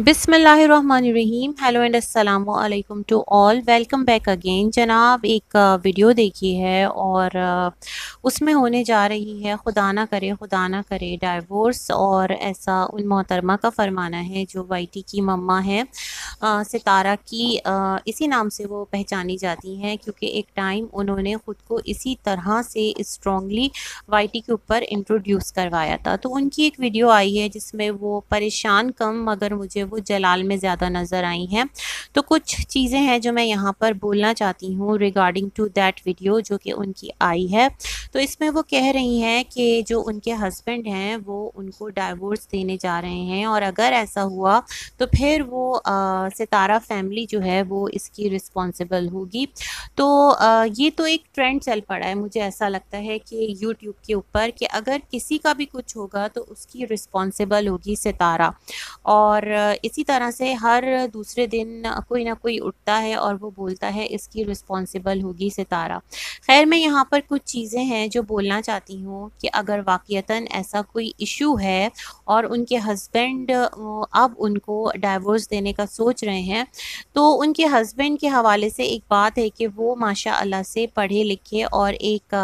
बिसमीम hello and अस्सलाम to all welcome back again जनाब एक वीडियो देखी है और उसमें होने जा रही है खुदा ना करे खुदा ना करे डाइवोर्स और ऐसा उन मोहतरमा का फरमाना है जो वाइटी की मम्मा है आ, सितारा की आ, इसी नाम से वो पहचानी जाती हैं क्योंकि एक टाइम उन्होंने ख़ुद को इसी तरह से स्ट्रॉन्गली वाइटी के ऊपर इंट्रोड्यूस करवाया था तो उनकी एक वीडियो आई है जिसमें वो परेशान कम मगर मुझे है वो जलाल में ज़्यादा नज़र आई हैं तो कुछ चीज़ें हैं जो मैं यहाँ पर बोलना चाहती हूँ रिगार्डिंग टू दैट वीडियो जो कि उनकी आई है तो इसमें वो कह रही हैं कि जो उनके हस्बैंड हैं वो उनको डाइवोर्स देने जा रहे हैं और अगर ऐसा हुआ तो फिर वो आ, सितारा फैमिली जो है वो इसकी रिस्पॉन्सिबल होगी तो आ, ये तो एक ट्रेंड चल पड़ा है मुझे ऐसा लगता है कि यूट्यूब के ऊपर कि अगर किसी का भी कुछ होगा तो उसकी रिस्पॉन्सिबल होगी सितारा और इसी तरह से हर दूसरे दिन कोई ना कोई उठता है और वो बोलता है इसकी रिस्पॉन्सिबल होगी सितारा खैर मैं यहाँ पर कुछ चीज़ें हैं जो बोलना चाहती हूँ कि अगर वाक़ता ऐसा कोई इशू है और उनके हस्बैंड अब उनको डाइवोर्स देने का सोच रहे हैं तो उनके हस्बैंड के हवाले से एक बात है कि वो माशा अल्लाह से पढ़े लिखे और एक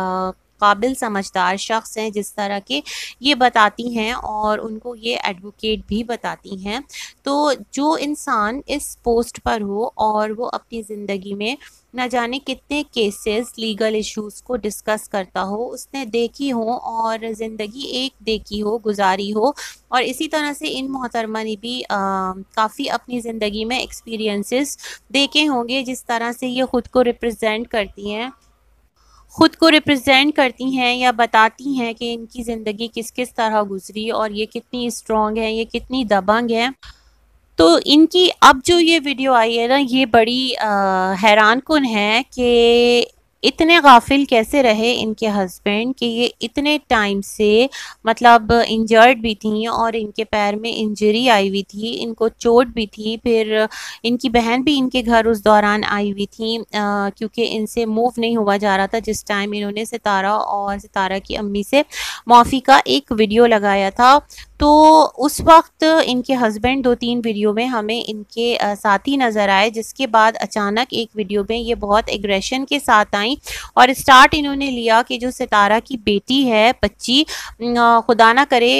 काबिल समझदार शख्स हैं जिस तरह के ये बताती हैं और उनको ये एडवोकेट भी बताती हैं तो जो इंसान इस पोस्ट पर हो और वो अपनी ज़िंदगी में ना जाने कितने केसेस लीगल इश्यूज को डिस्कस करता हो उसने देखी हो और ज़िंदगी एक देखी हो गुजारी हो और इसी तरह से इन मोहतरमा ने भी काफ़ी अपनी ज़िंदगी में एक्सपीरियंसेस देखे होंगे जिस तरह से ये ख़ुद को रिप्रेजेंट करती हैं ख़ुद को रिप्रेजेंट करती हैं या बताती हैं कि इनकी ज़िंदगी किस किस तरह गुजरी और ये कितनी स्ट्रॉन्ग है ये कितनी दबंग है तो इनकी अब जो ये वीडियो आई है ना ये बड़ी हैरान कन है कि इतने गाफिल कैसे रहे इनके हस्बैंड कि ये इतने टाइम से मतलब इंजर्ड भी थी और इनके पैर में इंजरी आई हुई थी इनको चोट भी थी फिर इनकी बहन भी इनके घर उस दौरान आई हुई थी क्योंकि इनसे मूव नहीं हुआ जा रहा था जिस टाइम इन्होंने सितारा और सितारा की अम्मी से माफ़ी का एक वीडियो लगाया था तो उस वक्त इनके हस्बैंड दो तीन वीडियो में हमें इनके साथी नज़र आए जिसके बाद अचानक एक वीडियो में ये बहुत एग्रेशन के साथ आई और स्टार्ट इन्होंने लिया कि जो सितारा की बेटी है बच्ची खुदा ना करे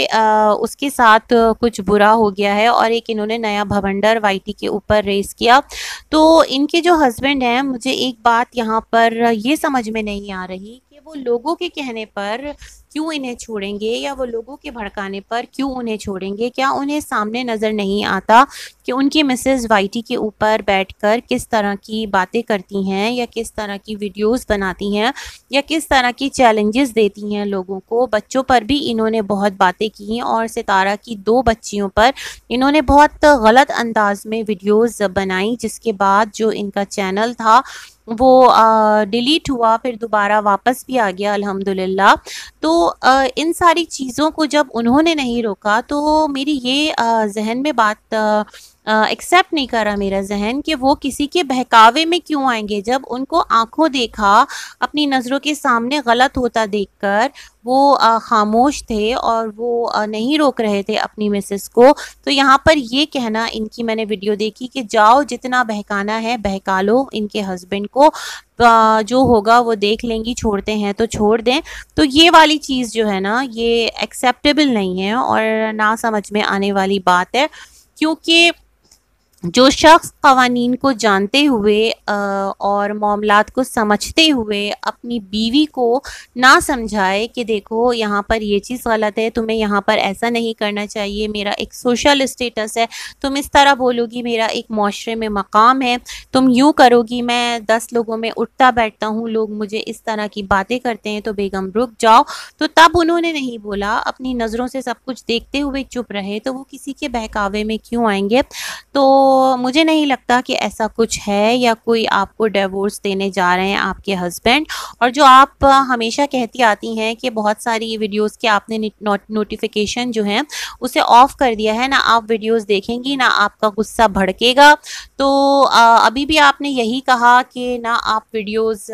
उसके साथ कुछ बुरा हो गया है और एक इन्होंने नया भवंडर वाइटी के ऊपर रेस किया तो इनके जो हस्बैंड हैं मुझे एक बात यहाँ पर ये समझ में नहीं आ रही कि वो लोगों के कहने पर क्यों इन्हें छोड़ेंगे या वो लोगों के भड़काने पर क्यों उन्हें छोड़ेंगे क्या उन्हें सामने नज़र नहीं आता कि उनकी मिसेज़ वाइटी के ऊपर बैठकर किस तरह की बातें करती हैं या किस तरह की वीडियोस बनाती हैं या किस तरह की चैलेंजेस देती हैं लोगों को बच्चों पर भी इन्होंने बहुत बातें की और सितारा की दो बच्चियों पर इन्होंने बहुत गलत अंदाज में वीडियोज़ बनाई जिसके बाद जो इनका चैनल था वो डिलीट हुआ फिर दोबारा वापस भी आ गया अल्हम्दुलिल्लाह तो तो इन सारी चीज़ों को जब उन्होंने नहीं रोका तो मेरी ये जहन में बात एक्सेप्ट नहीं करा मेरा जहन कि वो किसी के बहकावे में क्यों आएंगे जब उनको आंखों देखा अपनी नज़रों के सामने गलत होता देखकर वो खामोश थे और वो नहीं रोक रहे थे अपनी मिसेस को तो यहाँ पर ये कहना इनकी मैंने वीडियो देखी कि जाओ जितना बहकाना है बहका लो इनके हस्बैंड को जो होगा वो देख लेंगी छोड़ते हैं तो छोड़ दें तो ये वाली चीज़ जो है ना ये एक्सेप्टेबल नहीं है और ना समझ में आने वाली बात है क्योंकि जो शख्स कवानीन को जानते हुए और मामला को समझते हुए अपनी बीवी को ना समझाए कि देखो यहाँ पर ये चीज़ गलत है तुम्हें यहाँ पर ऐसा नहीं करना चाहिए मेरा एक सोशल स्टेटस है तुम इस तरह बोलोगी मेरा एक माशरे में मकाम है तुम यूँ करोगी मैं दस लोगों में उठता बैठता हूँ लोग मुझे इस तरह की बातें करते हैं तो बेगम रुक जाओ तो तब उन्होंने नहीं बोला अपनी नज़रों से सब कुछ देखते हुए चुप रहे तो वो किसी के बहकावे में क्यों आएंगे तो तो मुझे नहीं लगता कि ऐसा कुछ है या कोई आपको डिवोर्स देने जा रहे हैं आपके हस्बैंड और जो आप हमेशा कहती आती हैं कि बहुत सारी वीडियोस के आपने नोटिफिकेशन जो है उसे ऑफ कर दिया है ना आप वीडियोस देखेंगी ना आपका गुस्सा भड़केगा तो अभी भी आपने यही कहा कि ना आप वीडियोस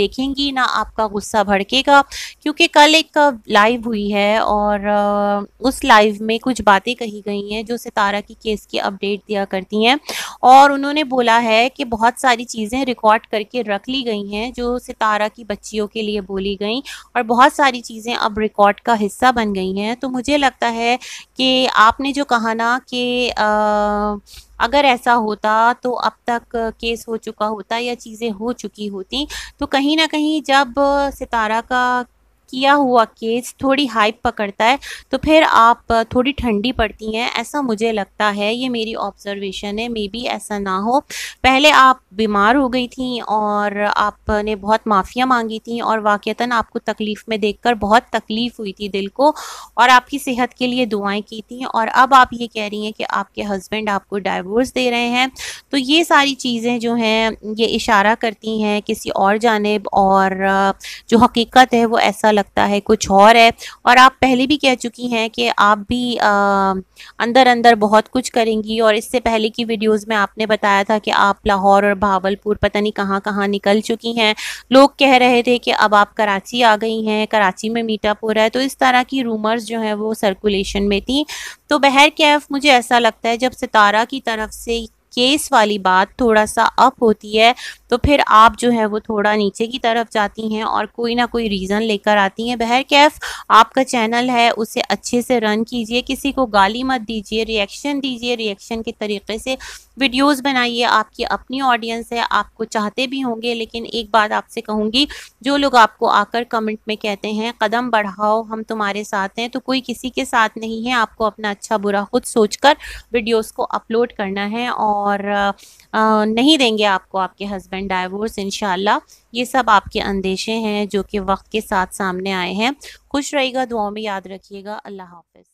देखेंगी ना आपका गुस्सा भड़केगा क्योंकि कल एक लाइव हुई है और उस लाइव में कुछ बातें कही गई हैं जो सितारा की केस की अपडेट दिया करती हैं और उन्होंने बोला है कि बहुत सारी चीज़ें रिकॉर्ड करके रख ली गई हैं जो सितारा की बच्चियों के लिए बोली गई और बहुत सारी चीज़ें अब रिकॉर्ड का हिस्सा बन गई हैं तो मुझे लगता है कि आपने जो कहा ना कि अगर ऐसा होता तो अब तक केस हो चुका होता या चीज़ें हो चुकी होती तो कहीं ना कहीं जब सितारा का किया हुआ केस थोड़ी हाइप पकड़ता है तो फिर आप थोड़ी ठंडी पड़ती हैं ऐसा मुझे लगता है ये मेरी ऑब्जर्वेशन है मे बी ऐसा ना हो पहले आप बीमार हो गई थी और आपने बहुत माफ़ियाँ मांगी थी और वाक़ता आपको तकलीफ़ में देखकर बहुत तकलीफ़ हुई थी दिल को और आपकी सेहत के लिए दुआएं की थी और अब आप ये कह रही हैं कि आपके हस्बैंड आपको डाइवोर्स दे रहे हैं तो ये सारी चीज़ें जो हैं ये इशारा करती हैं किसी और जानब और जो हकीकत है वो ऐसा लगता है कुछ और है और आप पहले भी कह चुकी हैं कि आप भी आ, अंदर अंदर बहुत कुछ करेंगी और इससे पहले की वीडियोस में आपने बताया था कि आप लाहौर और भावलपुर पता नहीं कहाँ कहाँ निकल चुकी हैं लोग कह रहे थे कि अब आप कराची आ गई हैं कराची में मीटअप हो रहा है तो इस तरह की रूमर्स जो हैं वो सर्कुलेशन में थी तो बहर कैफ मुझे ऐसा लगता है जब सितारा की तरफ से केस वाली बात थोड़ा सा अप होती है तो फिर आप जो है वो थोड़ा नीचे की तरफ जाती हैं और कोई ना कोई रीज़न लेकर आती हैं बहर कैफ आपका चैनल है उसे अच्छे से रन कीजिए किसी को गाली मत दीजिए रिएक्शन दीजिए रिएक्शन के तरीके से वीडियोस बनाइए आपकी अपनी ऑडियंस है आपको चाहते भी होंगे लेकिन एक बात आपसे कहूँगी जो लोग आपको आकर कमेंट में कहते हैं कदम बढ़ाओ हम तुम्हारे साथ हैं तो कोई किसी के साथ नहीं है आपको अपना अच्छा बुरा खुद सोच वीडियोज़ को अपलोड करना है और और नहीं देंगे आपको आपके हस्बैंड डाइवोर्स इन ये सब आपके अंदेशे हैं जो कि वक्त के साथ सामने आए हैं खुश रहेगा दुआओं में याद रखिएगा अल्लाह हाफिज़